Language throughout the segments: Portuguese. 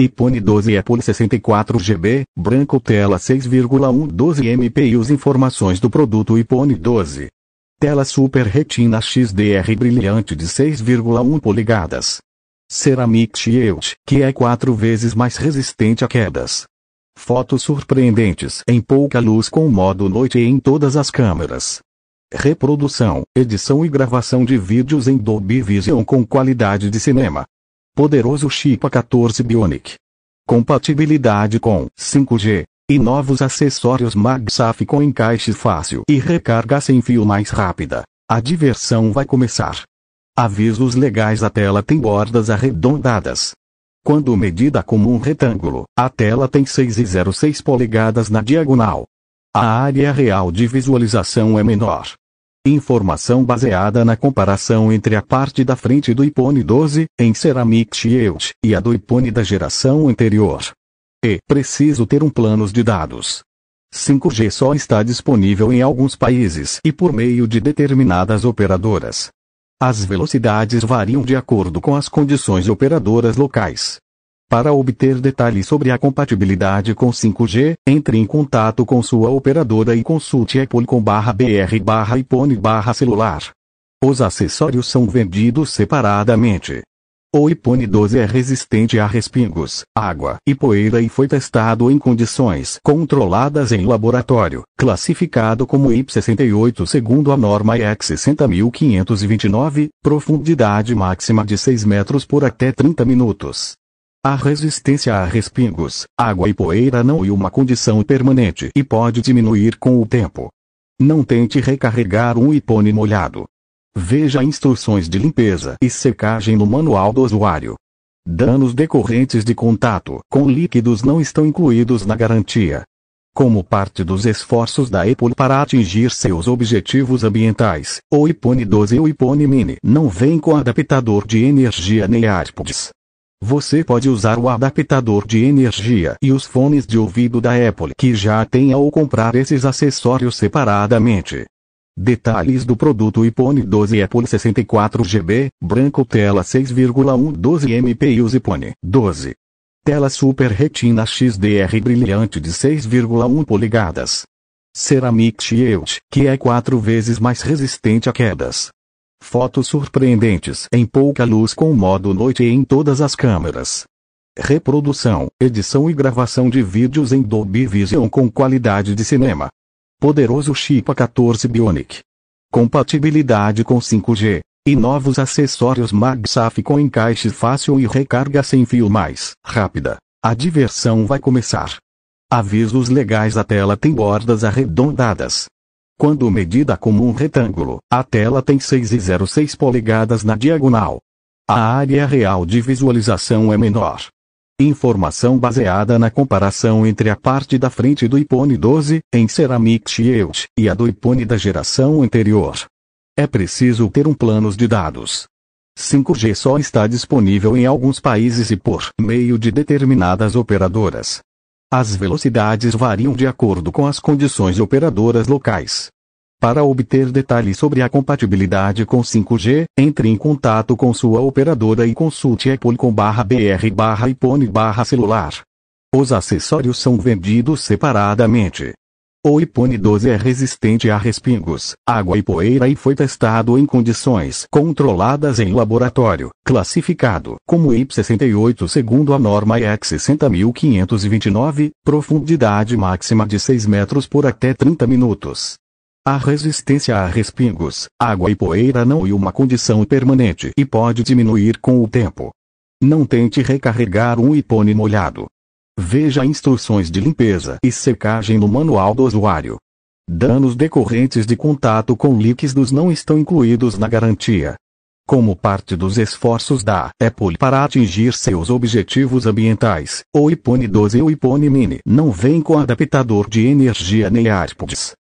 iPhone 12 Apple 64 GB, branco tela 6,112 MP e as informações do produto iPhone 12. Tela Super Retina XDR brilhante de 6,1 polegadas. Ceramic Shield, que é quatro vezes mais resistente a quedas. Fotos surpreendentes em pouca luz com modo noite em todas as câmeras. Reprodução, edição e gravação de vídeos em Dolby Vision com qualidade de cinema. Poderoso Chipa 14 Bionic. Compatibilidade com 5G e novos acessórios MagSafe com encaixe fácil e recarga sem fio mais rápida. A diversão vai começar. Avisos legais: a tela tem bordas arredondadas. Quando medida como um retângulo, a tela tem 6,06 polegadas na diagonal. A área real de visualização é menor, Informação baseada na comparação entre a parte da frente do iPhone 12, em Ceramic Shield, e a do iPhone da geração anterior. E preciso ter um plano de dados. 5G só está disponível em alguns países e por meio de determinadas operadoras. As velocidades variam de acordo com as condições operadoras locais. Para obter detalhes sobre a compatibilidade com 5G, entre em contato com sua operadora e consulte barra br barra ipone celular Os acessórios são vendidos separadamente. O iPhone 12 é resistente a respingos, água e poeira e foi testado em condições controladas em laboratório, classificado como IP68 segundo a norma x 60529, profundidade máxima de 6 metros por até 30 minutos. A resistência a respingos, água e poeira não é uma condição permanente e pode diminuir com o tempo. Não tente recarregar um hipone molhado. Veja instruções de limpeza e secagem no manual do usuário. Danos decorrentes de contato com líquidos não estão incluídos na garantia. Como parte dos esforços da Apple para atingir seus objetivos ambientais, o iPhone 12 e o iPhone Mini não vêm com adaptador de energia nem AirPods. Você pode usar o adaptador de energia e os fones de ouvido da Apple que já tem ou comprar esses acessórios separadamente. Detalhes do produto iPhone 12 Apple 64 GB, branco tela 6,1 12 MP e iPhone 12. Tela Super Retina XDR brilhante de 6,1 polegadas. Ceramic Shield, que é 4 vezes mais resistente a quedas. Fotos surpreendentes em pouca luz com modo noite em todas as câmeras. Reprodução, edição e gravação de vídeos em Dolby Vision com qualidade de cinema. Poderoso chip A14 Bionic. Compatibilidade com 5G e novos acessórios MagSafe com encaixe fácil e recarga sem fio mais rápida. A diversão vai começar. Avisos legais: a tela tem bordas arredondadas, quando medida como um retângulo, a tela tem 6,06 polegadas na diagonal. A área real de visualização é menor. Informação baseada na comparação entre a parte da frente do iPhone 12, em Ceramic Shield, e a do iPhone da geração anterior. É preciso ter um plano de dados. 5G só está disponível em alguns países e por meio de determinadas operadoras. As velocidades variam de acordo com as condições operadoras locais. Para obter detalhes sobre a compatibilidade com 5G, entre em contato com sua operadora e consulte barra br barra celular Os acessórios são vendidos separadamente. O Ipone 12 é resistente a respingos, água e poeira e foi testado em condições controladas em laboratório, classificado como IP68 segundo a norma EX 60529, profundidade máxima de 6 metros por até 30 minutos. A resistência a respingos, água e poeira não é uma condição permanente e pode diminuir com o tempo. Não tente recarregar um Ipone molhado, Veja instruções de limpeza e secagem no manual do usuário. Danos decorrentes de contato com líquidos não estão incluídos na garantia. Como parte dos esforços da Apple para atingir seus objetivos ambientais, o iPhone 12 e o iPhone Mini não vêm com adaptador de energia nem AirPods.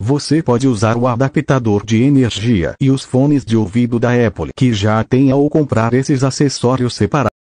Você pode usar o adaptador de energia e os fones de ouvido da Apple que já tenha ou comprar esses acessórios separados.